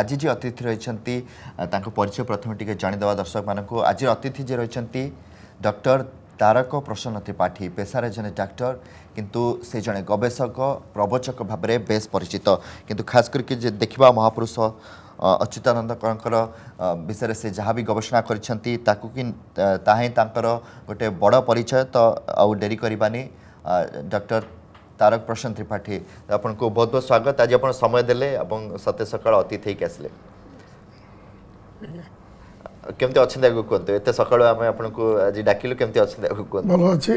আজি যে অতিথি রয়েছেন তাঁর পরিচয় প্রথমে টিকি জাঁদেওয়া দর্শক মানুষ আজ অতিথি যে রয়েছেন ডক্টর ତାରକ ପ୍ରସନ୍ନ ତ୍ରିପାଠୀ ପେସାରେ ଜଣେ ଡାକ୍ତର କିନ୍ତୁ ସେ ଜଣେ ଗବେଷକ ପ୍ରବଚକ ଭାବରେ ବେଶ୍ ପରିଚିତ କିନ୍ତୁ ଖାସ୍ କରିକି ଯେ ଦେଖିବା ମହାପୁରୁଷ ଅଚ୍ୟୁତାନନ୍ଦଙ୍କର ବିଷୟରେ ସେ ଯାହା ବି ଗବେଷଣା କରିଛନ୍ତି ତାକୁ କି ତାହା ହିଁ ତାଙ୍କର ଗୋଟେ ବଡ଼ ପରିଚୟ ତ ଆଉ ଡେରି କରିବାନି ଡକ୍ଟର ତାରକ ପ୍ରଶାନ୍ତ ତ୍ରିପାଠୀ ଆପଣଙ୍କୁ ବହୁତ ବହୁତ ସ୍ୱାଗତ ଆଜି ଆପଣ ସମୟ ଦେଲେ ଏବଂ ସତେ ସକାଳ ଅତିଥି ହେଇକି ଆସିଲେ କେମିତି ଅଛନ୍ତି ଆଗକୁ କୁହନ୍ତୁ ଏତେ ସକାଳୁ ଆମେ ଆପଣଙ୍କୁ ଆଜି ଡାକିଲୁ କେମିତି ଅଛନ୍ତି ଆଗକୁ କୁହନ୍ତୁ ଭଲ ଅଛି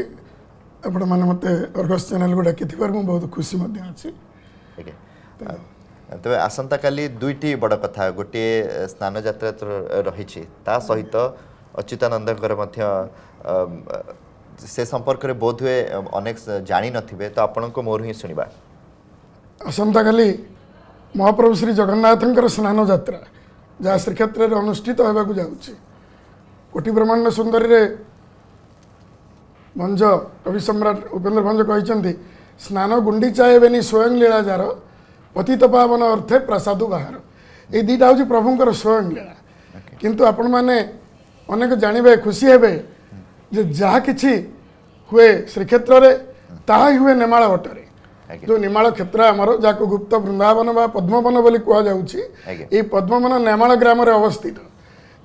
ଆପଣମାନେ ମୋତେ ଅର୍ଗସ୍ ଚ୍ୟାନେଲ୍କୁ ଡାକିଥିବାରୁ ମୁଁ ବହୁତ ଖୁସି ମଧ୍ୟ ଅଛି ଆଜ୍ଞା ତେବେ ଆସନ୍ତାକାଲି ଦୁଇଟି ବଡ଼ କଥା ଗୋଟିଏ ସ୍ନାନ ଯାତ୍ରା ରହିଛି ତା ସହିତ ଅଚ୍ୟୁତାନନ୍ଦଙ୍କର ମଧ୍ୟ ସେ ସମ୍ପର୍କରେ ବୋଧହୁଏ ଅନେକ ଜାଣିନଥିବେ ତ ଆପଣଙ୍କ ମୋର ହିଁ ଶୁଣିବା ଆସନ୍ତାକାଲି ମହାପ୍ରଭୁ ଶ୍ରୀ ଜଗନ୍ନାଥଙ୍କର ସ୍ନାନ ଯାତ୍ରା ଯାହା ଶ୍ରୀକ୍ଷେତ୍ରରେ ଅନୁଷ୍ଠିତ ହେବାକୁ ଯାଉଛି କୋଟି ବ୍ରହ୍ମାଣ୍ଡ ସୁନ୍ଦରୀରେ ଭଞ୍ଜ କବି ସମ୍ରାଟ ଉପେନ୍ଦ୍ର ଭଞ୍ଜ କହିଛନ୍ତି ସ୍ନାନ ଗୁଣ୍ଡିଚା ହେବେନି ସ୍ୱୟଂ ଲୀଳା ଯାର ପତିତ ପାବନ ଅର୍ଥେ ପ୍ରାସାଦୁ ବାହାର ଏଇ ଦୁଇଟା ହେଉଛି ପ୍ରଭୁଙ୍କର ସ୍ୱୟଂ ଲୀଳା କିନ୍ତୁ ଆପଣମାନେ ଅନେକ ଜାଣିବେ ଖୁସି ହେବେ ଯେ ଯାହା କିଛି ହୁଏ ଶ୍ରୀକ୍ଷେତ୍ରରେ ତାହା ହୁଏ ନିମାଳ ଭଟ୍ଟରେ ଯେଉଁ ନିମାଳ କ୍ଷେତ୍ର ଆମର ଯାହାକୁ ଗୁପ୍ତ ବୃନ୍ଦାବନ ବା ପଦ୍ମବନ ବୋଲି କୁହାଯାଉଛି ଏଇ ପଦ୍ମବନ ନେମାଳ ଗ୍ରାମରେ ଅବସ୍ଥିତ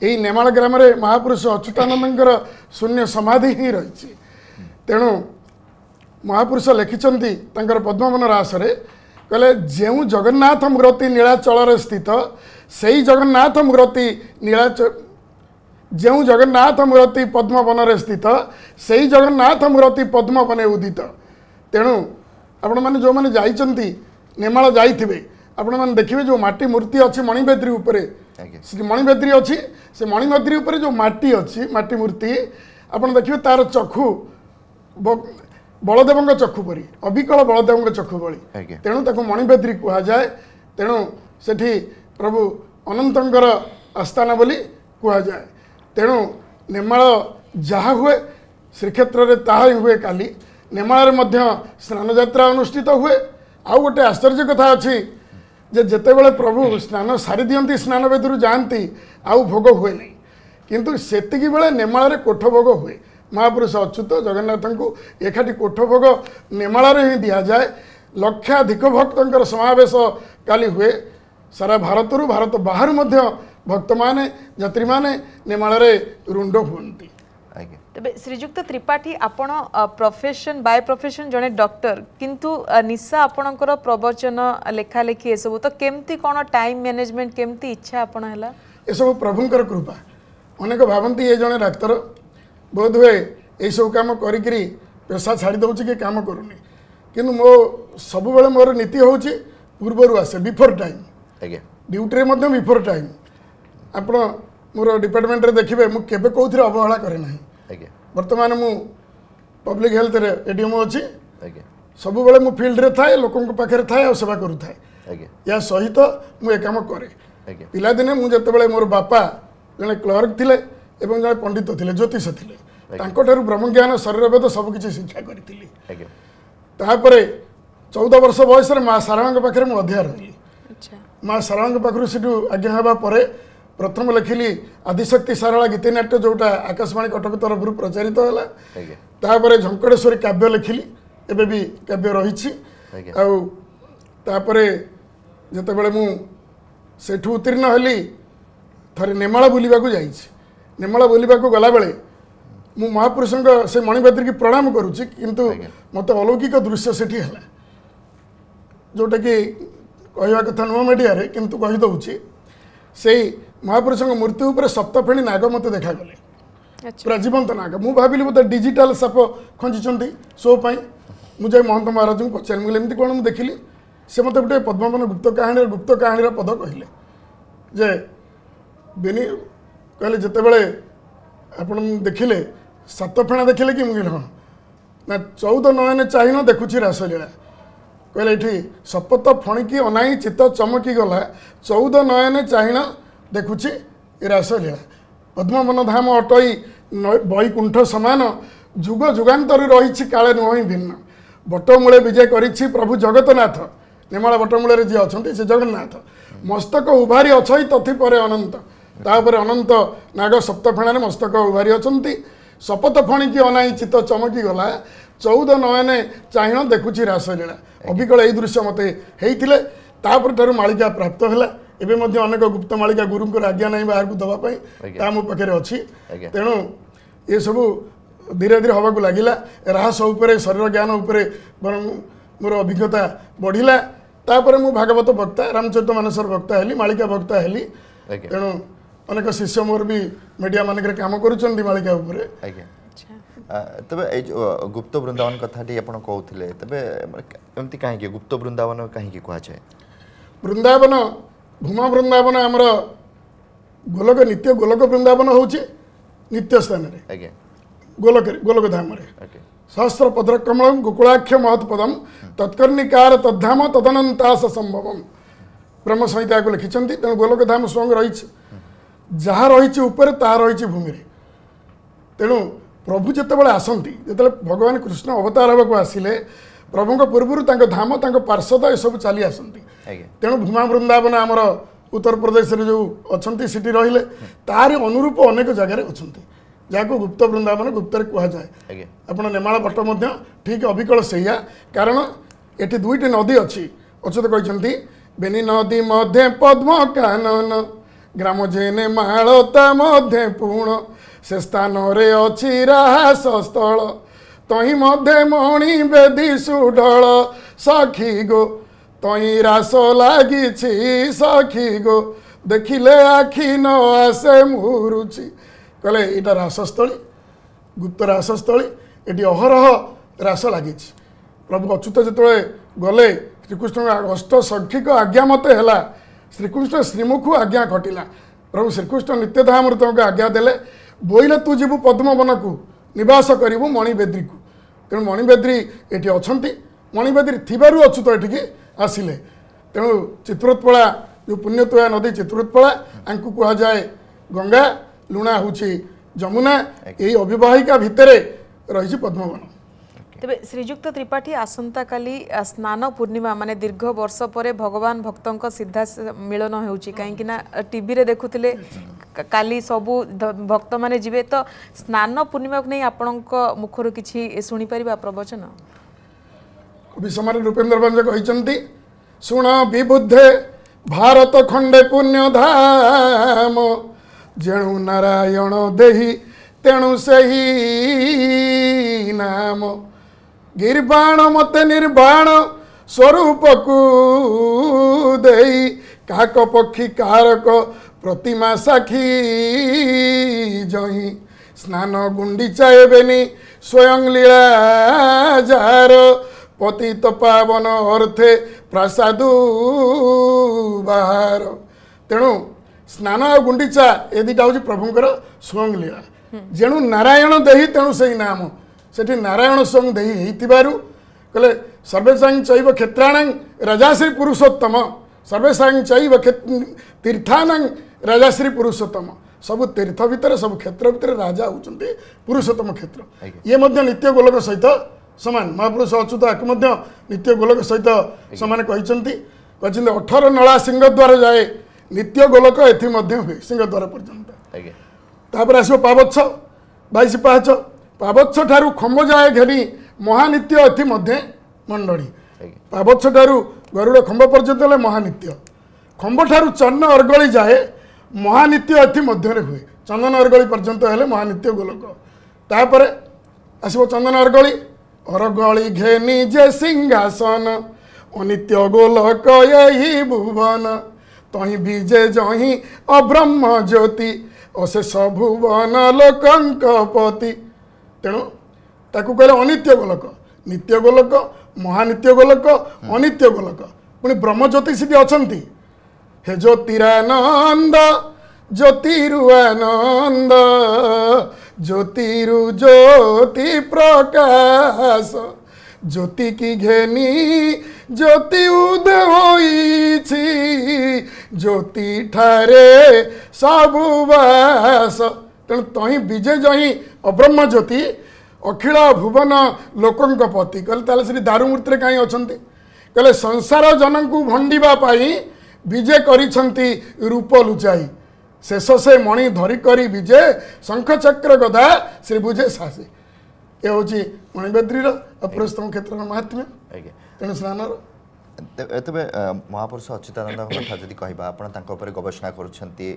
ଏଇ ନେମାଳ ଗ୍ରାମରେ ମହାପୁରୁଷ ଅଚ୍ୟୁତାନନ୍ଦଙ୍କର ଶୂନ୍ୟ ସମାଧି ହିଁ ରହିଛି ତେଣୁ ମହାପୁରୁଷ ଲେଖିଛନ୍ତି ତାଙ୍କର ପଦ୍ମବନ ରାସରେ କହିଲେ ଯେଉଁ ଜଗନ୍ନାଥ ମୂର୍ତ୍ତି ନୀଳାଚଳରେ ସ୍ଥିତ ସେଇ ଜଗନ୍ନାଥ ମୂର୍ତ୍ତି ନୀଳାଚଳ ଯେଉଁ ଜଗନ୍ନାଥ ମୂର୍ତ୍ତି ପଦ୍ମବନରେ ସ୍ଥିତ ସେଇ ଜଗନ୍ନାଥ ମୂର୍ତ୍ତି ପଦ୍ମବନେ ଉଦିତ ତେଣୁ ଆପଣମାନେ ଯେଉଁମାନେ ଯାଇଛନ୍ତି ନେମାଳ ଯାଇଥିବେ ଆପଣମାନେ ଦେଖିବେ ଯେଉଁ ମାଟି ମୂର୍ତ୍ତି ଅଛି ମଣିବେଦ୍ରୀ ଉପରେ ସେ ମଣିବେଦ୍ରୀ ଅଛି ସେ ମଣିବେଦ୍ରୀ ଉପରେ ଯେଉଁ ମାଟି ଅଛି ମାଟି ମୂର୍ତ୍ତି ଆପଣ ଦେଖିବେ ତାର ଚକ୍ଷୁ ବଳଦେବଙ୍କ ଚକ୍ଷୁ ପରି ଅବିକଳ ବଳଦେବଙ୍କ ଚକ୍ଷୁ ଭଳି ତେଣୁ ତାକୁ ମଣିବେଦ୍ରୀ କୁହାଯାଏ ତେଣୁ ସେଠି ପ୍ରଭୁ ଅନନ୍ତଙ୍କର ଆସ୍ଥାନ ବୋଲି କୁହାଯାଏ ତେଣୁ ନେମାଳ ଯାହା ହୁଏ ଶ୍ରୀକ୍ଷେତ୍ରରେ ତାହା ହିଁ ହୁଏ କାଲି ନେମାଳରେ ମଧ୍ୟ ସ୍ନାନଯାତ୍ରା ଅନୁଷ୍ଠିତ ହୁଏ ଆଉ ଗୋଟେ ଆଶ୍ଚର୍ଯ୍ୟ କଥା ଅଛି ଯେ ଯେତେବେଳେ ପ୍ରଭୁ ସ୍ନାନ ସାରି ଦିଅନ୍ତି ସ୍ନାନ ବେଦୀରୁ ଯାଆନ୍ତି ଆଉ ଭୋଗ ହୁଏ ନାହିଁ କିନ୍ତୁ ସେତିକି ବେଳେ ନେମାଳରେ କୋଠଭୋଗ ହୁଏ ମହାପୁରୁଷ ଅଚ୍ୟୁତ ଜଗନ୍ନାଥଙ୍କୁ ଏକାଠି କୋଠଭୋଗ ନେମାଳରେ ହିଁ ଦିଆଯାଏ ଲକ୍ଷାଧିକ ଭକ୍ତଙ୍କର ସମାବେଶ କାଲି ହୁଏ ସାରା ଭାରତରୁ ଭାରତ ବାହାରୁ ମଧ୍ୟ ଭକ୍ତମାନେ ଯାତ୍ରୀମାନେ ନିର୍ମାଣରେ ରୁଣ୍ଡ ହୁଅନ୍ତି ତେବେ ଶ୍ରୀଯୁକ୍ତ ତ୍ରିପାଠୀ ଆପଣ ପ୍ରଫେସନ୍ ବାଏ ପ୍ରଫେସନ୍ ଜଣେ ଡକ୍ଟର କିନ୍ତୁ ନିଶା ଆପଣଙ୍କର ପ୍ରବଚନ ଲେଖାଲେଖି ଏସବୁ ତ କେମିତି କ'ଣ ଟାଇମ୍ ମ୍ୟାନେଜମେଣ୍ଟ କେମିତି ଇଚ୍ଛା ଆପଣ ହେଲା ଏସବୁ ପ୍ରଭୁଙ୍କର କୃପା ଅନେକ ଭାବନ୍ତି ଏ ଜଣେ ଡାକ୍ତର ବୋଧହୁଏ ଏଇସବୁ କାମ କରିକିରି ପେଶା ଛାଡ଼ି ଦେଉଛି କି କାମ କରୁନି କିନ୍ତୁ ମୋ ସବୁବେଳେ ମୋର ନୀତି ହେଉଛି ପୂର୍ବରୁ ଆସେ ବିଫୋର୍ ଟାଇମ୍ ଆଜ୍ଞା ଡ୍ୟୁଟିରେ ମଧ୍ୟ ବିଫୋର୍ ଟାଇମ୍ ଆପଣ ମୋର ଡିପାର୍ଟମେଣ୍ଟରେ ଦେଖିବେ ମୁଁ କେବେ କେଉଁଥିରେ ଅବହେଳା କରେ ନାହିଁ ଆଜ୍ଞା ବର୍ତ୍ତମାନ ମୁଁ ପବ୍ଲିକ୍ ହେଲ୍ଥରେ ଏଡିଏମ୍ ଅଛି ଆଜ୍ଞା ସବୁବେଳେ ମୁଁ ଫିଲ୍ଡରେ ଥାଏ ଲୋକଙ୍କ ପାଖରେ ଥାଏ ଆଉ ସେବା କରୁଥାଏ ଆଜ୍ଞା ଏହା ସହିତ ମୁଁ ଏ କାମ କରେ ଆଜ୍ଞା ପିଲାଦିନେ ମୁଁ ଯେତେବେଳେ ମୋର ବାପା ଜଣେ କ୍ଲର୍କ ଥିଲେ ଏବଂ ଜଣେ ପଣ୍ଡିତ ଥିଲେ ଜ୍ୟୋତିଷ ଥିଲେ ତାଙ୍କଠାରୁ ବ୍ରହ୍ମଜ୍ଞାନ ଶରୀରଭେଦ ସବୁକିଛି ଶିକ୍ଷା କରିଥିଲି ଆଜ୍ଞା ତାପରେ ଚଉଦ ବର୍ଷ ବୟସରେ ମା ସାରଳାଙ୍କ ପାଖରେ ମୁଁ ଅଧ୍ୟାୟ ରହିଲି ମା ସାରଳାଙ୍କ ପାଖରୁ ସେଠୁ ଆଜ୍ଞା ହେବା ପରେ ପ୍ରଥମ ଲେଖିଲି ଆଦିଶକ୍ତି ସାରଳା ଗୀତିନାଟ୍ୟ ଯେଉଁଟା ଆକାଶବାଣୀ କଟକ ତରଫରୁ ପ୍ରଚାରିତ ହେଲା ତାପରେ ଝଙ୍କଡ଼େଶ୍ୱରୀ କାବ୍ୟ ଲେଖିଲି ଏବେ ବି କାବ୍ୟ ରହିଛି ଆଉ ତାପରେ ଯେତେବେଳେ ମୁଁ ସେଠୁ ଉତ୍ତୀର୍ଣ୍ଣ ହେଲି ଥରେ ନେମାଳ ବୁଲିବାକୁ ଯାଇଛି ନେମାଳ ବୁଲିବାକୁ ଗଲାବେଳେ ମୁଁ ମହାପୁରୁଷଙ୍କ ସେ ମଣିଭାତ୍ରୀକି ପ୍ରଣାମ କରୁଛି କିନ୍ତୁ ମୋତେ ଅଲୌକିକ ଦୃଶ୍ୟ ସେଠି ହେଲା ଯେଉଁଟାକି କହିବା କଥା ନୂଆ ମିଡ଼ିଆରେ କିନ୍ତୁ କହିଦେଉଛି ସେଇ ମହାପୁରୁଷଙ୍କ ମୂର୍ତ୍ତି ଉପରେ ସପ୍ତଫେଣି ନାଗ ମୋତେ ଦେଖାଗଲେ ପୁରା ଜୀବନ୍ତ ନାଗ ମୁଁ ଭାବିଲି ବୋଧେ ଡିଜିଟାଲ ସାପ ଖଞ୍ଜିଛନ୍ତି ସୋ ପାଇଁ ମୁଁ ଯାଇ ମହନ୍ତ ମହାରାଜଙ୍କୁ ପଚାରିଲି ମୁଁ କହିଲି ଏମିତି କ'ଣ ମୁଁ ଦେଖିଲି ସେ ମୋତେ ଗୋଟେ ପଦ୍ମବନ ଗୁପ୍ତ କାହାଣୀର ଗୁପ୍ତ କାହାଣୀର ପଦ କହିଲେ ଯେ ବେନି କହିଲେ ଯେତେବେଳେ ଆପଣ ଦେଖିଲେ ସାତ ଫେଣା ଦେଖିଲେ କି ମୁଁ କହିଲି ହଁ ନା ଚଉଦ ନୟନେ ଚାହିଁନ ଦେଖୁଛି ରାସଲୀଳା କହିଲେ ଏଠି ଶପଥ ଫଣିକି ଅନାଇ ଚିତ୍ତ ଚମକି ଗଲା ଚଉଦ ନୟନେ ଚାହିଁଣ ଦେଖୁଛି ରାସଲୀଳା ପଦ୍ମବନଧାମ ଅଟଇ ବୈକୁଣ୍ଠ ସମାନ ଯୁଗ ଯୁଗାନ୍ତରୁ ରହିଛି କାଳେ ନୁହେଁ ଭିନ୍ନ ବଟମୂଳେ ବିଜେ କରିଛି ପ୍ରଭୁ ଜଗତନାଥ ନିର୍ମଳା ବଟମୂଳରେ ଯିଏ ଅଛନ୍ତି ସେ ଜଗନ୍ନାଥ ମସ୍ତକ ଉଭାରି ଅଛଇ ତଥି ପରେ ଅନନ୍ତ ତାପରେ ଅନନ୍ତ ନାଗ ସପ୍ତଫେଣାରେ ମସ୍ତକ ଉଭାରି ଅଛନ୍ତି ଶପଥ ଫଣିକି ଅନାଇ ଚିତ୍ତ ଚମକି ଗଲା ଚଉଦ ନୟନେ ଚାହିଣ ଦେଖୁଛି ରାସଲୀଳା ଅବିକଳ ଏଇ ଦୃଶ୍ୟ ମୋତେ ହେଇଥିଲେ ତାପରେ ଠାରୁ ମାଳିକା ପ୍ରାପ୍ତ ହେଲା ଏବେ ମଧ୍ୟ ଅନେକ ଗୁପ୍ତ ମାଳିକା ଗୁରୁଙ୍କର ଆଜ୍ଞା ନାହିଁ ବାହାରକୁ ଦେବା ପାଇଁ ତାହା ମୋ ପାଖରେ ଅଛି ତେଣୁ ଏସବୁ ଧୀରେ ଧୀରେ ହେବାକୁ ଲାଗିଲା ରାହସ ଉପରେ ଶରୀର ଜ୍ଞାନ ଉପରେ ବରଂ ମୋର ଅଭିଜ୍ଞତା ବଢ଼ିଲା ତାପରେ ମୁଁ ଭାଗବତ ବକ୍ତା ରାମଚରିତ ମାନସର ବକ୍ତା ହେଲି ମାଳିକା ବକ୍ତା ହେଲି ତେଣୁ ଅନେକ ଶିଷ୍ୟ ମୋର ବି ମିଡ଼ିଆ ମାନଙ୍କରେ କାମ କରୁଛନ୍ତି ମାଳିକା ଉପରେ ଆଜ୍ଞା ତେବେ ଏଇ ଯେଉଁ ଗୁପ୍ତ ବୃନ୍ଦାବନ କଥାଟି ଆପଣ କହୁଥିଲେ ତେବେ ଏମିତି କାହିଁକି ଗୁପ୍ତ ବୃନ୍ଦାବନ କାହିଁକି କୁହାଯାଏ ବୃନ୍ଦାବନ ভূমা বৃন্দাবন আমার গোলক নিত্য গোলক বৃন্দাবন হচ্ছে নিত্য স্থানের গোলক গোলকধামে सहस्र पदर गोकुलाख्य महत्पदम तत्कर्णिकार तद्धाम तदनंतास संभवम ब्रह्म संहिता को लिखिं तेणु गोलकधाम स्वयं रही जहाँ रही उपरे रही भूमि तेणु प्रभु जितेबाला आसती जो भगवान कृष्ण अवतार हवाक आसिले प्रभु पूर्व धाम पार्षद यू चाली आसती ତେଣୁ ଭୂମା ବୃନ୍ଦାବନ ଆମର ଉତ୍ତରପ୍ରଦେଶରେ ଯେଉଁ ଅଛନ୍ତି ସେଠି ରହିଲେ ତାହାରି ଅନୁରୂପ ଅନେକ ଜାଗାରେ ଅଛନ୍ତି ଯାହାକୁ ଗୁପ୍ତ ବୃନ୍ଦାବନ ଗୁପ୍ତରେ କୁହାଯାଏ ଆପଣ ନେମାଳ ବଟ ମଧ୍ୟ ଠିକ୍ ଅବିକଳ ସେଇଆ କାରଣ ଏଠି ଦୁଇଟି ନଦୀ ଅଛି ଅଛତ କହିଛନ୍ତି ବେନି ନଦୀ ମଧ୍ୟ ପଦ୍ମ କାନନ ଗ୍ରାମ ଯେ ନେମାଳତା ମଧ୍ୟ ପୁଣ ସେ ସ୍ଥାନରେ ଅଛି ରାହାସ ସ୍ଥଳ ତହିଁ ମଧ୍ୟ ମଣି ବେଦି ସୁଢଳ ସଖୀ ଗୋ ତଇ ରାସ ଲାଗିଛି ସଖି ଗୋ ଦେଖିଲେ ଆଖି ନ ଆସେ ମୁରୁଛି କହିଲେ ଏଇଟା ରାସସ୍ଥଳୀ ଗୁପ୍ତ ରାସସ୍ଥଳୀ ଏଠି ଅହରହ ରାସ ଲାଗିଛି ପ୍ରଭୁ ଅଚ୍ୟୁତ ଯେତେବେଳେ ଗଲେ ଶ୍ରୀକୃଷ୍ଣଙ୍କ ଅଷ୍ଟ ସଖିକ ଆଜ୍ଞା ମୋତେ ହେଲା ଶ୍ରୀକୃଷ୍ଣ ଶ୍ରୀମୁଖୁ ଆଜ୍ଞା ଘଟିଲା ପ୍ରଭୁ ଶ୍ରୀକୃଷ୍ଣ ନିତ୍ୟଧାମରୁ ତୁମକୁ ଆଜ୍ଞା ଦେଲେ ବୋଇଲେ ତୁ ଯିବୁ ପଦ୍ମବନକୁ ନିବାସ କରିବୁ ମଣିବେଦ୍ରୀକୁ ତେଣୁ ମଣିବେଦ୍ରୀ ଏଠି ଅଛନ୍ତି ମଣିବେଦ୍ରୀ ଥିବାରୁ ଅଚ୍ୟୁତ ଏଠିକି ଆସିଲେ ତେଣୁ ଚିତ୍ରୋତ୍ପଳା ଯେଉଁ ପୁଣ୍ୟତୋୟା ନଦୀ ଚିତ୍ରୋତ୍ପଳା ଆଙ୍କୁ କୁହାଯାଏ ଗଙ୍ଗା ଲୁଣା ହେଉଛି ଯମୁନା ଏହି ଅବିବାହିକା ଭିତରେ ରହିଛି ପଦ୍ମବନ ତେବେ ଶ୍ରୀଯୁକ୍ତ ତ୍ରିପାଠୀ ଆସନ୍ତାକାଲି ସ୍ନାନ ପୂର୍ଣ୍ଣିମା ମାନେ ଦୀର୍ଘ ବର୍ଷ ପରେ ଭଗବାନ ଭକ୍ତଙ୍କ ସିଧା ମିଳନ ହେଉଛି କାହିଁକି ନା ଟିଭିରେ ଦେଖୁଥିଲେ କାଲି ସବୁ ଭକ୍ତମାନେ ଯିବେ ତ ସ୍ନାନ ପୂର୍ଣ୍ଣିମାକୁ ନେଇ ଆପଣଙ୍କ ମୁଖରୁ କିଛି ଶୁଣିପାରିବା ପ୍ରବଚନ କବି ସମୟରେ ରୂପେନ୍ଦ୍ର ଭଞ୍ଜ କହିଛନ୍ତି ଶୁଣ ବିବୁଦ୍ଧେ ଭାରତ ଖଣ୍ଡେ ପୁଣ୍ୟ ଧାମ ଯେଣୁ ନାରାୟଣ ଦେହି ତେଣୁ ସେହି ନାମ ଗିର୍ବାଣ ମୋତେ ନିର୍ବାଣ ସ୍ୱରୂପକୁ ଦେଇ କାକ ପକ୍ଷୀ କାରକ ପ୍ରତିମା ସାକ୍ଷୀ ଜହିଁ ସ୍ନାନ ଗୁଣ୍ଡିଚା ଏବେନି ସ୍ୱୟଂ ଲୀଳା ଯାହାର পতিত পাবন অর্থে ପ୍ରସାଦ ବାହାର ତେଣୁ ସ୍ନାନ ଆଉ ଗୁଣ୍ଡିଚା ଏ ଦୁଇଟା ହେଉଛି ପ୍ରଭୁଙ୍କର ସ୍ୱୟଂ ଲୀଳା ଯେଣୁ ନାରାୟଣ ଦେହି ତେଣୁ ସେଇ ନାମ ସେଠି ନାରାୟଣ ସ୍ୱୟଂ ଦେହି ହେଇଥିବାରୁ କହିଲେ ସର୍ବେସାଂ ଚୈବ କ୍ଷେତ୍ରାଣାଂ ରାଜାଶ୍ରୀ ପୁରୁଷୋତ୍ତମ ସର୍ବେସାଂ ଚୈବ ତୀର୍ଥାନାଂ ରାଜାଶ୍ରୀ ପୁରୁଷୋତ୍ତମ ସବୁ ତୀର୍ଥ ଭିତରେ ସବୁ କ୍ଷେତ୍ର ଭିତରେ ରାଜା ହେଉଛନ୍ତି ପୁରୁଷୋତ୍ତମ କ୍ଷେତ୍ର ଇଏ ମଧ୍ୟ ନିତ୍ୟ ଗୋଲକ ସହିତ ସମାନ ମହାପୁରୁଷ ଅଚ୍ୟୁତ ଏହାକୁ ମଧ୍ୟ ନିତ୍ୟ ଗୋଲକ ସହିତ ସେମାନେ କହିଛନ୍ତି କହିଛନ୍ତି ଅଠର ନଳା ସିଂହଦ୍ୱାର ଯାଏ ନିତ୍ୟ ଗୋଲକ ଏଥି ମଧ୍ୟ ହୁଏ ସିଂହଦ୍ୱାର ପର୍ଯ୍ୟନ୍ତ ତାପରେ ଆସିବ ପାବଚ୍ଛ ବାଇଶ ପାହାଚ ପାବଚ୍ଛ ଠାରୁ ଖମ୍ବ ଯାଏ ଘେରି ମହାନିତ୍ୟ ଏଥି ମଧ୍ୟ ମଣ୍ଡଳି ପାବଚ୍ଛ ଠାରୁ ଗରୁଡ଼ ଖମ୍ବ ପର୍ଯ୍ୟନ୍ତ ହେଲେ ମହାନିତ୍ୟ ଖମ୍ବ ଠାରୁ ଚନ୍ନ ଅର୍ଗଳି ଯାଏ ମହାନିତ୍ୟ ଏଥି ମଧ୍ୟରେ ହୁଏ ଚନ୍ଦନ ଅର୍ଗଳି ପର୍ଯ୍ୟନ୍ତ ହେଲେ ମହାନିତ୍ୟ ଗୋଲକ ତାପରେ ଆସିବ ଚନ୍ଦନ ଅର୍ଗଳି और गड़ी घेनी जे सिंहासन अनित्य गोलक यही भुवन तही बीजे जही अब्रह्म ज्योति अशेष भुवन लोकंक पति ତେଣୁ ତାକୁ କହିଲେ ଅନିତ୍ୟ ଗୋଲକ ନିତ୍ୟ ଗୋଲକ ମହାନିତ୍ୟ ଗୋଲକ ଅନିତ୍ୟ ଗୋଲକ ପୁଣି ବ୍ରହ୍ମଜ୍ୟୋତି ସେଠି ଅଛନ୍ତି ହେ ଜ୍ୟୋତିରାନନ୍ଦ ଜ୍ୟୋତିରୁ ଆନନ୍ଦ ज्योतिरु ज्योति प्रकाश ज्योति की घेनी ज्योति उद होई ज्योति ठारे सबु बास ତେଣୁ ତହିଁ ବିଜୟ ଜହିଁ ଅବ୍ରହ୍ମ ଜ୍ୟୋତି ଅଖିଳ ଭୁବନ ଲୋକଙ୍କ ପତି କହିଲେ ତାହେଲେ ସେଠି ଦାରୁମୂର୍ତ୍ତିରେ କାହିଁ ଅଛନ୍ତି କହିଲେ ସଂସାର ଜନଙ୍କୁ ଭଣ୍ଡିବା ପାଇଁ ବିଜେ କରିଛନ୍ତି ରୂପ ଲୁଚାଇ ଶେଷ ସେ ମଣି ଧରିକରି ବିଜେ ଶଙ୍ଖଚକ୍ର ଗଦା ଶ୍ରୀ ବୁଝେ ଶାସେ ଏ ହେଉଛି ମଣିବେଦ୍ରୀର ଅପୁରୁଷୋତ୍ତମ କ୍ଷେତ୍ରର ମହାତ୍ମ୍ୟ ଆଜ୍ଞା ତେଣୁ ସ୍ନାନର ତେବେ ମହାପୁରୁଷ ଅଚ୍ୟୁତାନନ୍ଦଙ୍କ କଥା ଯଦି କହିବା ଆପଣ ତାଙ୍କ ଉପରେ ଗବେଷଣା କରୁଛନ୍ତି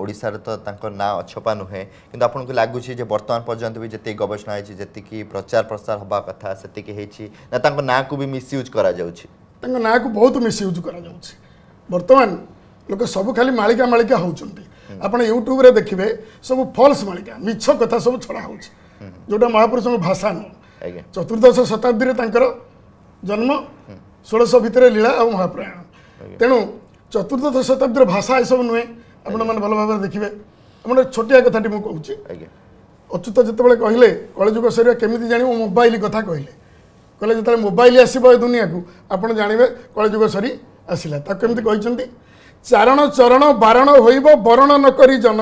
ଓଡ଼ିଶାରେ ତ ତାଙ୍କ ନାଁ ଅଛପା ନୁହେଁ କିନ୍ତୁ ଆପଣଙ୍କୁ ଲାଗୁଛି ଯେ ବର୍ତ୍ତମାନ ପର୍ଯ୍ୟନ୍ତ ବି ଯେତିକି ଗବେଷଣା ହେଇଛି ଯେତିକି ପ୍ରଚାର ପ୍ରସାର ହେବା କଥା ସେତିକି ହେଇଛି ନା ତାଙ୍କ ନାଁକୁ ବି ମିସ୍ୟୁଜ୍ କରାଯାଉଛି ତାଙ୍କ ନାଁକୁ ବହୁତ ମିସ୍ୟୁଜ୍ କରାଯାଉଛି ବର୍ତ୍ତମାନ ଲୋକ ସବୁ ଖାଲି ମାଳିକା ମାଳିକା ହେଉଛନ୍ତି ଆପଣ ୟୁଟ୍ୟୁବରେ ଦେଖିବେ ସବୁ ଫଲ୍ସ ମାଳିକା ମିଛ କଥା ସବୁ ଛଡ଼ା ହେଉଛି ଯେଉଁଟା ମହାପୁରୁଷଙ୍କ ଭାଷା ନୁହଁ ଚତୁର୍ଦ୍ଦଶ ଶତାବ୍ଦୀରେ ତାଙ୍କର ଜନ୍ମ ଷୋଳଶହ ଭିତରେ ଲୀଳା ଆଉ ମହାପ୍ରାୟଣ ତେଣୁ ଚତୁର୍ଦ୍ଦଶ ଶତାବ୍ଦୀର ଭାଷା ଏସବୁ ନୁହେଁ ଆପଣମାନେ ଭଲ ଭାବରେ ଦେଖିବେ ଆପଣ ଛୋଟିଆ କଥାଟି ମୁଁ କହୁଛି ଅଚ୍ୟୁତ ଯେତେବେଳେ କହିଲେ କଳିଯୁଗ ସରିବା କେମିତି ଜାଣିବ ମୋବାଇଲ କଥା କହିଲେ କହିଲେ ଯେତେବେଳେ ମୋବାଇଲ ଆସିବ ଏ ଦୁନିଆକୁ ଆପଣ ଜାଣିବେ କଳିଯୁଗ ସରି ଆସିଲା ତାକୁ କେମିତି କହିଛନ୍ତି ଚାରଣ ଚରଣ ବାରଣ ହୋଇବ ବରଣ ନ କରି ଜନ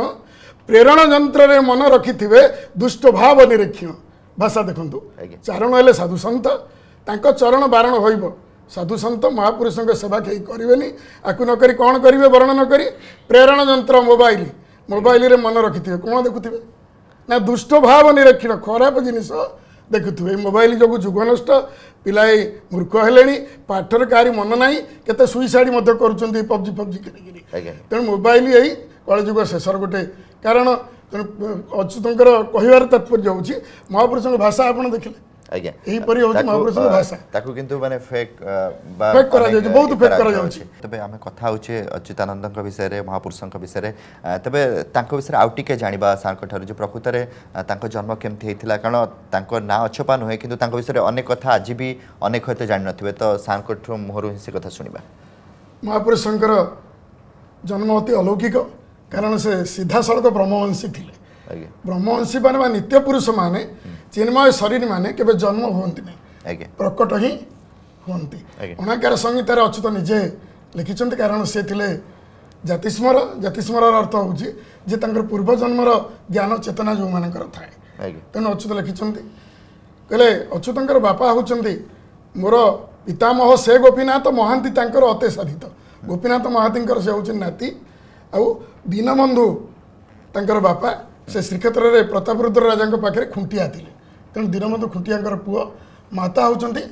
ପ୍ରେରଣ ଯନ୍ତ୍ରରେ ମନ ରଖିଥିବେ ଦୁଷ୍ଟ ଭାବ ନିରୀକ୍ଷଣ ଭାଷା ଦେଖନ୍ତୁ ଚାରଣ ହେଲେ ସାଧୁସନ୍ତ ତାଙ୍କ ଚରଣ ବାରଣ ହୋଇବ ସାଧୁସନ୍ତ ମହାପୁରୁଷଙ୍କ ସେବା କେହି କରିବେନି ଆକୁ ନ କରି କ'ଣ କରିବେ ବରଣ ନ କରି ପ୍ରେରଣ ଯନ୍ତ୍ର ମୋବାଇଲ ମୋବାଇଲରେ ମନ ରଖିଥିବେ କ'ଣ ଦେଖୁଥିବେ ନା ଦୁଷ୍ଟ ଭାବ ନିରୀକ୍ଷଣ ଖରାପ ଜିନିଷ ଦେଖୁଥିବେ ମୋବାଇଲ ଯୋଗୁଁ ଯୁଗ ନଷ୍ଟ ପିଲାଏ ମୂର୍ଖ ହେଲେଣି ପାଠରେ କାହାରି ମନ ନାହିଁ କେତେ ସୁଇସାଇଡ୍ ମଧ୍ୟ କରୁଛନ୍ତି ପବ୍ଜି ଫବ୍ଜି ଖେଳିକିରି ତେଣୁ ମୋବାଇଲ ଏଇ କଳିଯୁଗ ଶେଷର ଗୋଟେ କାରଣ ତେଣୁ ଅଚ୍ୟୁତଙ୍କର କହିବାର ତାତ୍ପର୍ଯ୍ୟ ହେଉଛି ମହାପୁରୁଷଙ୍କ ଭାଷା ଆପଣ ଦେଖିଲେ ଆଜ୍ଞା ଏହିପରି ହେଉଛି ମହାପୁରୁଷଙ୍କ ଭାଷା ତାକୁ କିନ୍ତୁ ମାନେ ଫେକ୍ ଫେକ୍ କରାଯାଉଛି ବହୁତ ଫେକ୍ କରାଯାଉଛି ତେବେ ଆମେ କଥା ହେଉଛେ ଅଚ୍ୟୁତାନନ୍ଦଙ୍କ ବିଷୟରେ ମହାପୁରୁଷଙ୍କ ବିଷୟରେ ତେବେ ତାଙ୍କ ବିଷୟରେ ଆଉ ଟିକେ ଜାଣିବା ସାର୍ଙ୍କ ଠାରୁ ଯେ ପ୍ରକୃତରେ ତାଙ୍କ ଜନ୍ମ କେମିତି ହେଇଥିଲା କାରଣ ତାଙ୍କ ନାଁ ଅଛପା ନୁହେଁ କିନ୍ତୁ ତାଙ୍କ ବିଷୟରେ ଅନେକ କଥା ଆଜି ବି ଅନେକ ହୟତ ଜାଣିନଥିବେ ତ ସାର୍ଙ୍କଠୁ ମୁହଁରୁ ହିଁ ସେ କଥା ଶୁଣିବା ମହାପୁରୁଷଙ୍କର ଜନ୍ମ ଅତି ଅଲୌକିକ କାରଣ ସେ ସିଧାସଳଖ ବ୍ରହ୍ମବଂଶୀ ଥିଲେ ବ୍ରହ୍ମବଂଶୀ ମାନେ ବା ନିତ୍ୟ ପୁରୁଷମାନେ ଚିନ୍ମୟ ଶରୀର ମାନେ କେବେ ଜନ୍ମ ହୁଅନ୍ତି ନାହିଁ ପ୍ରକଟ ହିଁ ହୁଅନ୍ତି ଅଣାକାର ସଂହିତାରେ ଅଚ୍ୟୁତ ନିଜେ ଲେଖିଛନ୍ତି କାରଣ ସେ ଥିଲେ ଜାତିସ୍ମର ଜାତିସ୍ମରର ଅର୍ଥ ହେଉଛି ଯେ ତାଙ୍କର ପୂର୍ବଜନ୍ମର ଜ୍ଞାନ ଚେତନା ଯେଉଁମାନଙ୍କର ଥାଏ ତେଣୁ ଅଚ୍ୟୁତ ଲେଖିଛନ୍ତି କହିଲେ ଅଚ୍ୟୁତଙ୍କର ବାପା ହେଉଛନ୍ତି ମୋର ପିତାମହ ସେ ଗୋପୀନାଥ ମହାନ୍ତି ତାଙ୍କର ଅତି ସାଧିତ ଗୋପୀନାଥ ମହାନ୍ତିଙ୍କର ସେ ହେଉଛନ୍ତି ନାତି ଆଉ ଦୀନବନ୍ଧୁ ତାଙ୍କର ବାପା ସେ ଶ୍ରୀକ୍ଷେତ୍ରରେ ପ୍ରତାପରୁଦ୍ର ରାଜାଙ୍କ ପାଖରେ ଖୁଣ୍ଟିଆ ଥିଲେ ତେଣୁ ଦୀନବନ୍ଧୁ ଖୁଣ୍ଟିଆଙ୍କର ପୁଅ ମାତା ହେଉଛନ୍ତି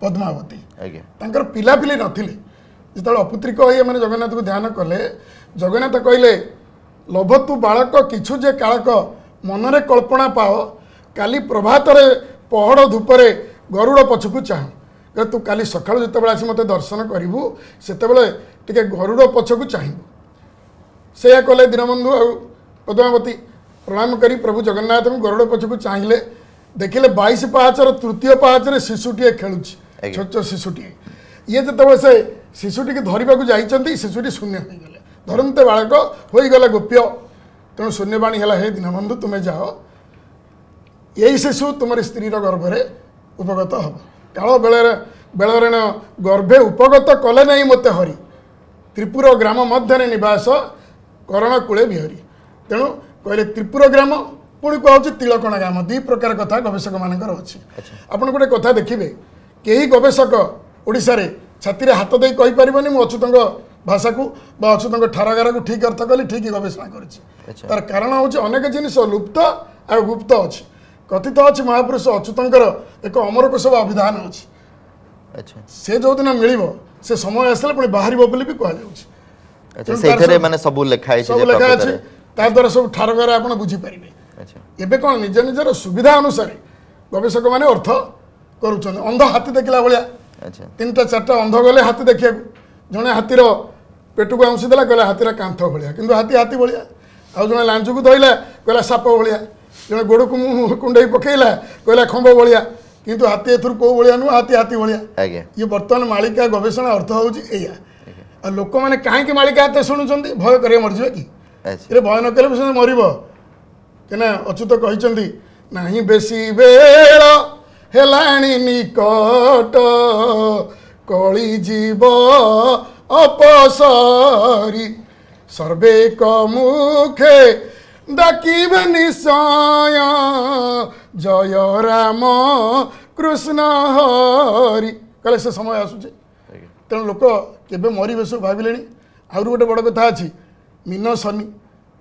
ପଦ୍ମାବତୀ ଆଜ୍ଞା ତାଙ୍କର ପିଲାପିଲି ନଥିଲେ ଯେତେବେଳେ ଅପୁତ୍ରିକ ହୋଇ ଏମାନେ ଜଗନ୍ନାଥଙ୍କୁ ଧ୍ୟାନ କଲେ ଜଗନ୍ନାଥ କହିଲେ ଲୋଭ ତୁ ବାଳକ କିଛୁ ଯେ କାଳକ ମନରେ କଳ୍ପନା ପାଅ କାଲି ପ୍ରଭାତରେ ପହଡ଼ ଧୂପରେ ଗରୁଡ଼ ପଛକୁ ଚାହୁଁ ତୁ କାଲି ସକାଳୁ ଯେତେବେଳେ ଆସି ମୋତେ ଦର୍ଶନ କରିବୁ ସେତେବେଳେ ଟିକେ ଗରୁଡ଼ ପଛକୁ ଚାହିଁବୁ ସେଇଆ କଲେ ଦୀନବନ୍ଧୁ ଆଉ ପଦ୍ମାବତୀ ପ୍ରଣାମ କରି ପ୍ରଭୁ ଜଗନ୍ନାଥଙ୍କୁ ଗରୁଡ଼ ପଛକୁ ଚାହିଁଲେ ଦେଖିଲେ ବାଇଶ ପାହାଚର ତୃତୀୟ ପାହାଚରେ ଶିଶୁଟିଏ ଖେଳୁଛି ଛୋଟ ଛୋଟ ଶିଶୁଟିଏ ଇଏ ଯେତେବେଳେ ସେ ଶିଶୁଟିକୁ ଧରିବାକୁ ଯାଇଛନ୍ତି ଶିଶୁଟି ଶୂନ୍ୟ ହୋଇଗଲେ ଧରନ୍ତେ ବାଳକ ହୋଇଗଲା ଗୋପ୍ୟ ତେଣୁ ଶୂନ୍ୟବାଣୀ ହେଲା ହେ ଦିନବନ୍ଧୁ ତୁମେ ଯାଅ ଏଇ ଶିଶୁ ତୁମର ସ୍ତ୍ରୀର ଗର୍ଭରେ ଉପଗତ ହେବ କାଳ ବେଳରେ ବେଳରେଣ ଗର୍ଭେ ଉପଗତ କଲେ ନାହିଁ ମୋତେ ହରି ତ୍ରିପୁର ଗ୍ରାମ ମଧ୍ୟରେ ନିବାସ କରଣକୂଳେ ବିହରି ତେଣୁ କହିଲେ ତ୍ରିପୁର ଗ୍ରାମ ପୁଣି କୁହାହଉଛି ତିଳକଣା ଗ୍ରାମ ଦୁଇ ପ୍ରକାର କଥା ଗବେଷକମାନଙ୍କର ଅଛି ଆପଣ ଗୋଟେ କଥା ଦେଖିବେ କେହି ଗବେଷକ ଓଡ଼ିଶାରେ ଛାତିରେ ହାତ ଦେଇ କହିପାରିବନି ମୁଁ ଅଚ୍ୟୁତଙ୍କ ଭାଷାକୁ ବା ଅଚ୍ୟୁତଙ୍କ ଠାରାଗାରକୁ ଠିକ୍ ଅର୍ଥ କଲି ଠିକ୍ ଗବେଷଣା କରିଛି ତାର କାରଣ ହେଉଛି ଅନେକ ଜିନିଷ ଲୁପ୍ତ ଆଉ ଗୁପ୍ତ ଅଛି କଥିତ ଅଛି ମହାପୁରୁଷ ଅଚ୍ୟୁତଙ୍କର ଏକ ଅମରକୋଶ ବା ଅଭିଧାନ ଅଛି ସେ ଯେଉଁଦିନ ମିଳିବ ସେ ସମୟ ଆସିଲେ ପୁଣି ବାହାରିବ ବୋଲି ବି କୁହାଯାଉଛି ତାଦ୍ୱାରା ସବୁ ଠାରଗାର ଆପଣ ବୁଝିପାରିବେ ଏବେ କ'ଣ ନିଜ ନିଜର ସୁବିଧା ଅନୁସାରେ ଗବେଷକମାନେ ଅର୍ଥ କରୁଛନ୍ତି ଅନ୍ଧ ହାତୀ ଦେଖିଲା ଭଳିଆ ତିନିଟା ଚାରିଟା ଅନ୍ଧ ଗଲେ ହାତୀ ଦେଖିବାକୁ ଜଣେ ହାତୀର ପେଟକୁ ଅଂଶି ଦେଲା କହିଲା ହାତୀର କାନ୍ଥ ଭଳିଆ କିନ୍ତୁ ହାତୀ ହାତୀ ଭଳିଆ ଆଉ ଜଣେ ଲାଞ୍ଜକୁ ଧଇଲା କହିଲା ସାପ ଭଳିଆ ଜଣେ ଗୋଡ଼କୁ କୁଣ୍ଡେଇ ପକେଇଲା କହିଲା ଖମ୍ବ ଭଳିଆ କିନ୍ତୁ ହାତୀ ଏଥିରୁ କେଉଁ ଭଳିଆ ନୁହଁ ହାତୀ ହାତୀ ଭଳିଆ ଇଏ ବର୍ତ୍ତମାନ ମାଳିକା ଗବେଷଣା ଅର୍ଥ ହେଉଛି ଏଇଆ ଆଉ ଲୋକମାନେ କାହିଁକି ମାଳିକା ହାତ ଶୁଣୁଛନ୍ତି ଭୟ କରିବା ମରିଯିବେ କି ଭୟ ନ କଲେ ବି ସେ ମରିବ କାହିଁକିନା ଅଚ୍ୟୁତ କହିଛନ୍ତି ନାହିଁ ବେଶୀ ବେଳ ହେଲାଣି ନିକଟ କଳି ଯିବ ଅପସରି ସର୍ବେ କମୁଖେ ଡାକିବେ ନିଶୟ ଜୟ ରାମ କୃଷ୍ଣ ହରି କହିଲେ ସେ ସମୟ ଆସୁଛି ତେଣୁ ଲୋକ କେବେ ମରିବେ ସବୁ ଭାବିଲେଣି ଆହୁରି ଗୋଟେ ବଡ଼ କଥା ଅଛି ମିନ ଶନି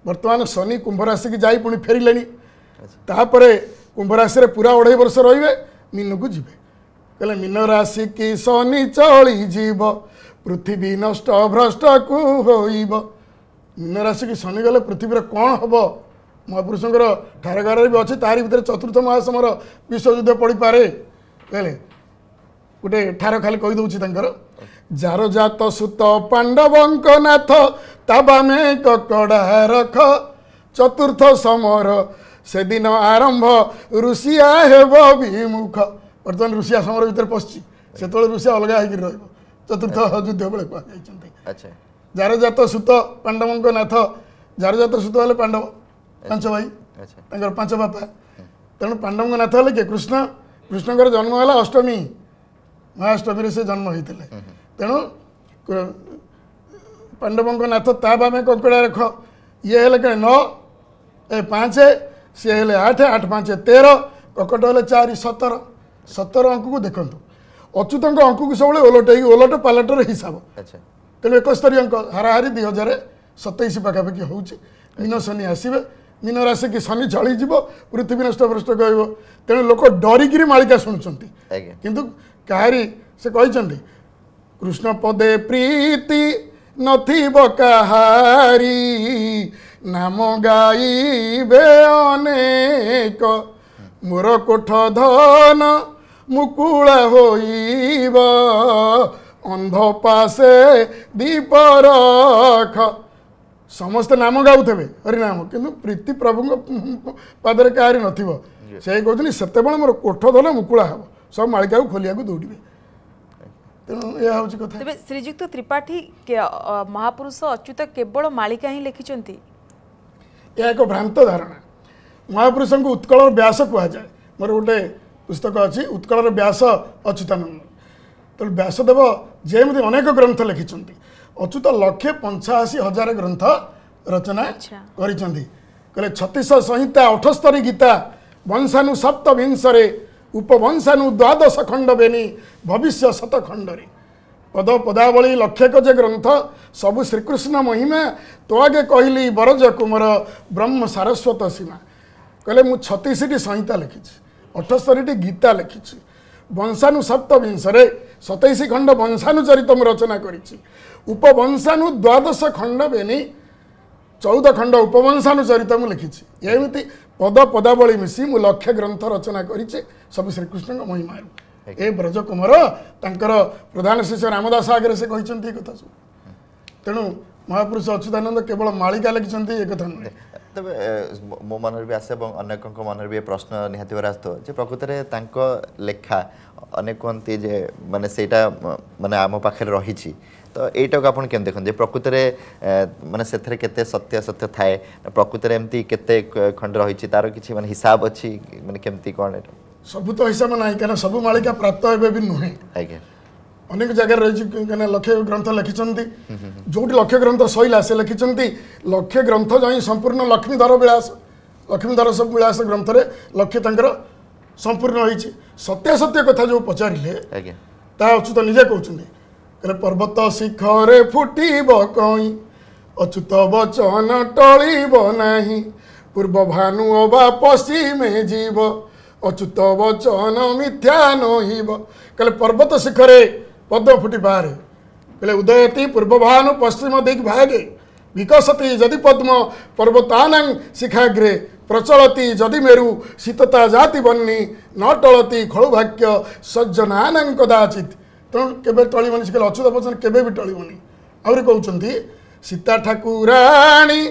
ବର୍ତ୍ତମାନ ଶନି କୁମ୍ଭ ରାଶିକି ଯାଇ ପୁଣି ଫେରିଲେଣି ତାପରେ କୁମ୍ଭ ରାଶିରେ ପୁରା ଅଢ଼େଇ ବର୍ଷ ରହିବେ ମିନୁକୁ ଯିବେ କହିଲେ ମିନ ରାଶିକି ଶନି ଚଳିଯିବ ପୃଥିବୀ ନଷ୍ଟ ଭ୍ରଷ୍ଟକୁ ହୋଇବ ମିନ ରାଶିକି ଶନି ଗଲେ ପୃଥିବୀରେ କ'ଣ ହେବ ମହାପୁରୁଷଙ୍କର ଠାରଗାରରେ ବି ଅଛି ତାରି ଭିତରେ ଚତୁର୍ଥ ମହାସମର ବିଶ୍ୱଯୁଦ୍ଧ ପଡ଼ିପାରେ କହିଲେ ଗୋଟେ ଠାର ଖାଲି କହିଦେଉଛି ତାଙ୍କର ଜାର ଜାତ ସୁତ ପାଣ୍ଡବଙ୍କ ନାଥ ତାବାମେ କକଡ଼ା ରଖ ଚତୁର୍ଥ ସମର ସେଦିନ ଆରମ୍ଭ ରୁଷିଆ ହେବ ବିମୁଖ ବର୍ତ୍ତମାନ ରୁଷିଆ ସମର ଭିତରେ ପଶିଛି ସେତେବେଳେ ରୁଷିଆ ଅଲଗା ହେଇକି ରହିବ ଚତୁର୍ଥ ଯୁଦ୍ଧ ବେଳେ କୁହାଯାଇଛନ୍ତି ଜାରଜାତ ସୁତ ପାଣ୍ଡବଙ୍କ ନାଥ ଜାର ଜାତ ସୁତ ହେଲେ ପାଣ୍ଡବ ପାଞ୍ଚ ଭାଇ ତାଙ୍କର ପାଞ୍ଚ ବାପା ତେଣୁ ପାଣ୍ଡବଙ୍କ ନାଥ ହେଲେ କିଏ କୃଷ୍ଣ କୃଷ୍ଣଙ୍କର ଜନ୍ମ ହେଲା ଅଷ୍ଟମୀ ମହାଷ୍ଟମୀରେ ସେ ଜନ୍ମ ହେଇଥିଲେ ତେଣୁ ପାଣ୍ଡବଙ୍କ ନାଥ ତା ବାମେ କଙ୍କଡ଼ା ରେଖ ଇଏ ହେଲେ କେ ନଅ ଏ ପାଞ୍ଚ ସିଏ ହେଲେ ଆଠ ଆଠ ପାଞ୍ଚ ତେର କକଟ ହେଲେ ଚାରି ସତର ସତର ଅଙ୍କକୁ ଦେଖନ୍ତୁ ଅଚ୍ୟୁତଙ୍କ ଅଙ୍କକୁ ସବୁବେଳେ ଓଲଟେଇକି ଓଲଟ ପାଲଟର ହିସାବ ଆଚ୍ଛା ତେଣୁ ଏକସ୍ତରୀ ଅଙ୍କ ହାରାହାରି ଦୁଇ ହଜାର ସତେଇଶ ପାଖାପାଖି ହେଉଛି ମିନ ଶନି ଆସିବେ ମିନ ଆସିକି ଶନି ଚଳିଯିବ ପୃଥିବୀ ନଷ୍ଟ ଭ୍ରଷ୍ଟ କହିବ ତେଣୁ ଲୋକ ଡରିକିରି ମାଳିକା ଶୁଣୁଛନ୍ତି କିନ୍ତୁ କାହାରି ସେ କହିଛନ୍ତି କୃଷ୍ଣ ପଦେ ପ୍ରୀତି ନଥିବ କାହାରି ନାମ ଗାଇବେ ଅନେକ ମୋର କୋଠ ଧନ ମୁକୁଳ ହୋଇବ ଅନ୍ଧ ପାସେ ଦୀପରଖ ସମସ୍ତେ ନାମ ଗାଉଥିବେ ହରିନାମ କିନ୍ତୁ ପ୍ରୀତି ପ୍ରଭୁଙ୍କ ପାଦରେ କାହାରି ନଥିବ ସେ କହୁଛନ୍ତି ସେତେବେଳେ ମୋର କୋଠ ଧନ ମୁକୁଳା ହେବ ସବୁ ମାଳିକାକୁ ଖୋଲିବାକୁ ଦୌଡ଼ିବେ ଶ୍ରୀଯୁକ୍ତ ତ୍ରିପାଠୀ ମହାପୁରୁଷ ଅଚ୍ୟୁତ କେବଳ ମାଳିକା ହିଁ ଲେଖିଛନ୍ତି ଏହା ଏକ ଭ୍ରାନ୍ତ ଧାରଣା ମହାପୁରୁଷଙ୍କୁ ଉତ୍କଳର ବ୍ୟାସ କୁହାଯାଏ ମୋର ଗୋଟେ ପୁସ୍ତକ ଅଛି ଉତ୍କଳର ବ୍ୟାସ ଅଚ୍ୟୁତାନନ୍ଦ ତେଣୁ ବ୍ୟାସଦେବ ଯେମିତି ଅନେକ ଗ୍ରନ୍ଥ ଲେଖିଛନ୍ତି ଅଚ୍ୟୁତ ଲକ୍ଷେ ପଞ୍ଚାଅଶୀ ହଜାର ଗ୍ରନ୍ଥ ରଚନା କରିଛନ୍ତି କହିଲେ ଛତିଶ ସଂହିତା ଅଠସ୍ତରୀ ଗୀତା ବଂଶାନୁସପ୍ତ ବିଂଶରେ ଉପବଂଶାନୁ ଦ୍ୱାଦଶ ଖଣ୍ଡ ବେନି ଭବିଷ୍ୟ ଶତ ଖଣ୍ଡରେ ପଦ ପଦାବଳୀ ଲକ୍ଷକ ଯେ ଗ୍ରନ୍ଥ ସବୁ ଶ୍ରୀକୃଷ୍ଣ ମହିମା ତୋ ଆଗେ କହିଲି ବରଜ କୁମର ବ୍ରହ୍ମ ସାରସ୍ୱତ ସୀମା କହିଲେ ମୁଁ ଛତିଶଟି ସଂହିତା ଲେଖିଛି ଅଠସ୍ତରୀଟି ଗୀତା ଲେଖିଛି ବଂଶାନୁ ସପ୍ତବିଂଶରେ ସତେଇଶ ଖଣ୍ଡ ବଂଶାନୁ ଚରିତ ମୁଁ ରଚନା କରିଛି ଉପବଂଶାନୁ ଦ୍ୱାଦଶ ଖଣ୍ଡ ବେନି ଚଉଦ ଖଣ୍ଡ ଉପବଂଶାନୁ ଚରିତ ମୁଁ ଲେଖିଛି ଏମିତି पद पदावली मिसि मु लक्ष्य ग्रंथ रचना गरि श्रीकृष्ण महिमा ए व्रज कुमर तंकर प्रधान शिष्य रामदास आग्रह तेणु महापुरुष अच्युतानन्दवल मालिक लेखिच्ने कथा नुहे त मनर भी प्रश्न निहति भएर आस्तो प्रकृतिले त लेखा अनेक माने सही मखर रहिची তো এইটাকে আপনার কেমন দেখুন যে প্রকৃতরে মানে সেথে কেতে সত্য সত্য থাকে প্রকৃতরে এমতি কেতে খণ্ড রয়েছে তার কিছু মানে হিসাব অছি মানে কেমতি কোণ এটা সবু তো হিসাব নাই কেন সবু মালিকা প্রাপ্ত হবে বি নুহে আজ্ঞা অনেক জায়গায় রয়েছে কেন লক্ষ্য গ্রন্থ লিখিছেন যেটি লক্ষ্য গ্রন্থ সইলা সে লিখিছেন লক্ষ্য গ্রন্থ যাই সম্পূর্ণ লক্ষ্মীধর বিলাস লক্ষ্মীধর সব বিলাস গ্রন্থরে লক্ষ্য তাঁর সম্পূর্ণ হয়েছে সত্যাসত্য কথা যে পচারে তা অচ্যুত নিজে কৌছেন କହିଲେ ପର୍ବତ ଶିଖରେ ଫୁଟିବ କଇଁ ଅଚ୍ୟୁତ ବଚନ ଟଳିବ ନାହିଁ ପୂର୍ବ ଭାନୁ ଅବା ପଶ୍ଚିମେ ଯିବ ଅଚ୍ୟୁତ ବଚନ ମିଥ୍ୟା ନହିବ କହିଲେ ପର୍ବତ ଶିଖରେ ପଦ୍ମ ଫୁଟି ବାହାରେ କହିଲେ ଉଦୟତି ପୂର୍ବ ଭାନୁ ପଶ୍ଚିମ ଦିଗ୍ ଭାଗେ ବିକଶତି ଯଦି ପଦ୍ମ ପର୍ବତାନାଂ ଶିଖାଗ୍ରେ ପ୍ରଚଳତି ଯଦି ମେରୁ ଶୀତତା ଜାତି ବନ୍ନି ନ ଟଳତି ଖଳୁଭାକ୍ୟ ସଜ୍ଜନାନାଂ କଦାଚିତ୍ ତେଣୁ କେବେ ଟଳିବନି ସେ କହିଲେ ଅଚ୍ୟୁତ ବଚନ କେବେ ବି ଟଳିବନି ଆହୁରି କହୁଛନ୍ତି ସୀତା ଠାକୁରାଣୀ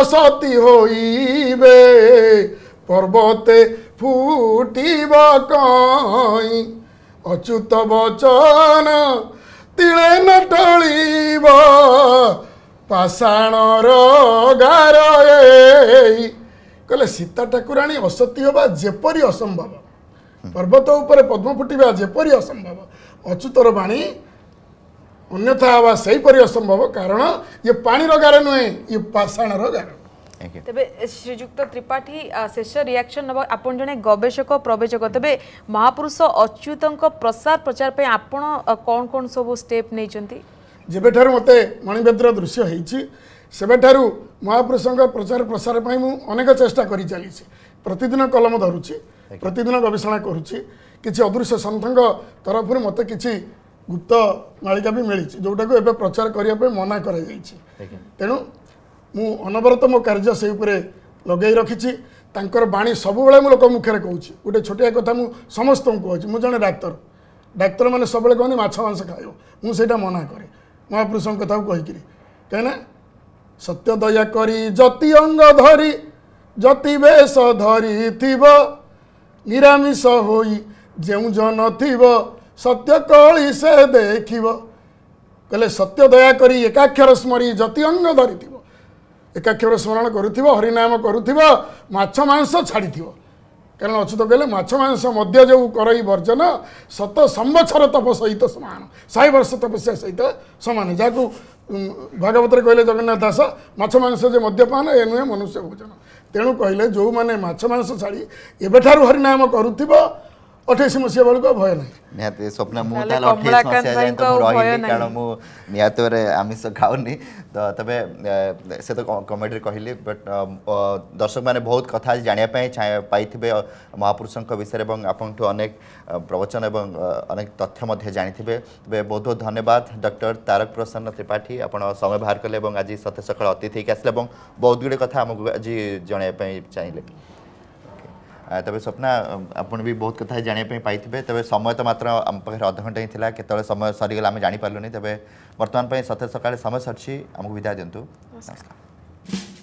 ଅସତୀ ହୋଇବେ ପର୍ବତେ ଫୁଟିବ କଇଁ ଅଚ୍ୟୁତ ବଚନ ତିଳେ ନ ଟଳିବ ପାଷାଣର ଗାର କହିଲେ ସୀତା ଠାକୁରାଣୀ ଅସତୀ ହେବା ଯେପରି ଅସମ୍ଭବ ପର୍ବତ ଉପରେ ପଦ୍ମ ଫୁଟିବା ଯେପରି ଅସମ୍ଭବ ଅଚ୍ୟୁତର ବାଣୀ ଅନ୍ୟଥା ହେବା ସେହିପରି ଅସମ୍ଭବ କାରଣ ଇଏ ପାଣିର ଗାର ନୁହେଁ ଇଏ ପାଷାଣର ଗାର ତେବେ ଶ୍ରୀଯୁକ୍ତ ତ୍ରିପାଠୀ ଶେଷ ରିଆକ୍ସନ ନେବା ଆପଣ ଜଣେ ଗବେଷକ ପ୍ରବେଶକ ତେବେ ମହାପୁରୁଷ ଅଚ୍ୟୁତଙ୍କ ପ୍ରସାର ପ୍ରଚାର ପାଇଁ ଆପଣ କ'ଣ କ'ଣ ସବୁ ଷ୍ଟେପ୍ ନେଇଛନ୍ତି ଯେବେଠାରୁ ମୋତେ ମଣିଭେଦ୍ର ଦୃଶ୍ୟ ହେଇଛି ସେବେଠାରୁ ମହାପୁରୁଷଙ୍କ ପ୍ରଚାର ପ୍ରସାର ପାଇଁ ମୁଁ ଅନେକ ଚେଷ୍ଟା କରିଚାଲିଛି ପ୍ରତିଦିନ କଲମ ଧରୁଛି ପ୍ରତିଦିନ ଗବେଷଣା କରୁଛି କିଛି ଅଦୃଶ୍ୟ ସନ୍ଥଙ୍କ ତରଫରୁ ମୋତେ କିଛି ଗୁପ୍ତ ନାଳିକା ବି ମିଳିଛି ଯେଉଁଟାକୁ ଏବେ ପ୍ରଚାର କରିବା ପାଇଁ ମନା କରାଯାଇଛି ତେଣୁ ମୁଁ ଅନବରତ ମୋ କାର୍ଯ୍ୟ ସେହି ଉପରେ ଲଗେଇ ରଖିଛି ତାଙ୍କର ବାଣୀ ସବୁବେଳେ ମୁଁ ଲୋକ ମୁଖରେ କହୁଛି ଗୋଟେ ଛୋଟିଆ କଥା ମୁଁ ସମସ୍ତଙ୍କୁ କହୁଛି ମୁଁ ଜଣେ ଡାକ୍ତର ଡାକ୍ତରମାନେ ସବୁବେଳେ କହନ୍ତି ମାଛ ମାଂସ ଖାଇବ ମୁଁ ସେଇଟା ମନା କରେ ମହାପୁରୁଷଙ୍କ କଥାକୁ କହିକିରି କାହିଁକିନା ସତ୍ୟ ଦୟା କରି ଯତି ଅଙ୍ଗ ଧରି ଯତି ବେଶ ଧରିଥିବ ନିରାମିଷ ହୋଇ ଯେଉଁ ଜନ ଥିବ ସତ୍ୟ କଳି ସେ ଦେଖିବ କହିଲେ ସତ୍ୟ ଦୟାକରି ଏକାକ୍ଷର ସ୍ମରି ଯତି ଅନ୍ନ ଧରିଥିବ ଏକାକ୍ଷର ସ୍ମରଣ କରୁଥିବ ହରିନାମ କରୁଥିବ ମାଛ ମାଂସ ଛାଡ଼ିଥିବ କାରଣ ଅଛୁତ କହିଲେ ମାଛ ମାଂସ ମଧ୍ୟ ଯେଉଁ କରାଇ ବର୍ଜନ ସତ ସମ୍ବଛର ତପ ସହିତ ସମାନ ସାହି ବର୍ଷ ତପସ୍ୟା ସହିତ ସମାନ ଯାହାକୁ ଭାଗବତରେ କହିଲେ ଜଗନ୍ନାଥ ଦାସ ମାଛ ମାଂସ ଯେ ମଦ୍ୟପାନ ଏ ନୁହେଁ ମନୁଷ୍ୟ ଭୋଜନ ତେଣୁ କହିଲେ ଯେଉଁମାନେ ମାଛ ମାଂସ ଛାଡ଼ି ଏବେଠାରୁ ହରିନାମ କରୁଥିବ ଅଠେଇଶ ମସିହା ବେଳକୁ ଭୟ ନାହିଁ ନିହାତି ସ୍ୱପ୍ନ ମୁଁ ତାହେଲେ ଅଠେଇଶ ମସିହା ଯାଏଁ ତ ମୁଁ ରହିଲି କାରଣ ମୁଁ ନିହାତି ଭାବରେ ଆମିଷ ଖାଉନି ତ ତେବେ ସେ ତ କମେଡ଼ିରେ କହିଲି ବଟ୍ ଦର୍ଶକମାନେ ବହୁତ କଥା ଆଜି ଜାଣିବା ପାଇଁ ପାଇଥିବେ ମହାପୁରୁଷଙ୍କ ବିଷୟରେ ଏବଂ ଆପଣଙ୍କଠୁ ଅନେକ ପ୍ରବଚନ ଏବଂ ଅନେକ ତଥ୍ୟ ମଧ୍ୟ ଜାଣିଥିବେ ତେବେ ବହୁତ ବହୁତ ଧନ୍ୟବାଦ ଡକ୍ଟର ତାରକ ପ୍ରସନ୍ନ ତ୍ରିପାଠୀ ଆପଣ ସମୟ ବାହାର କଲେ ଏବଂ ଆଜି ସତେ ସକାଳ ଅତିଥି ହେଇକି ଆସିଲେ ଏବଂ ବହୁତ ଗୁଡ଼ିଏ କଥା ଆମକୁ ଆଜି ଜଣାଇବା ପାଇଁ ଚାହିଁଲେ ତେବେ ସ୍ୱପ୍ନା ଆପଣ ବି ବହୁତ କଥା ଜାଣିବା ପାଇଁ ପାଇଥିବେ ତେବେ ସମୟ ତ ମାତ୍ର ଆମ ପାଖରେ ଅଧଘଣ୍ଟା ହିଁ ଥିଲା କେତେବେଳେ ସମୟ ସରିଗଲା ଆମେ ଜାଣିପାରିଲୁନି ତେବେ ବର୍ତ୍ତମାନ ପାଇଁ ସତେଜ ସକାଳେ ସମୟ ସରିଛି ଆମକୁ ବିଦାୟ ଦିଅନ୍ତୁ ନମସ୍କାର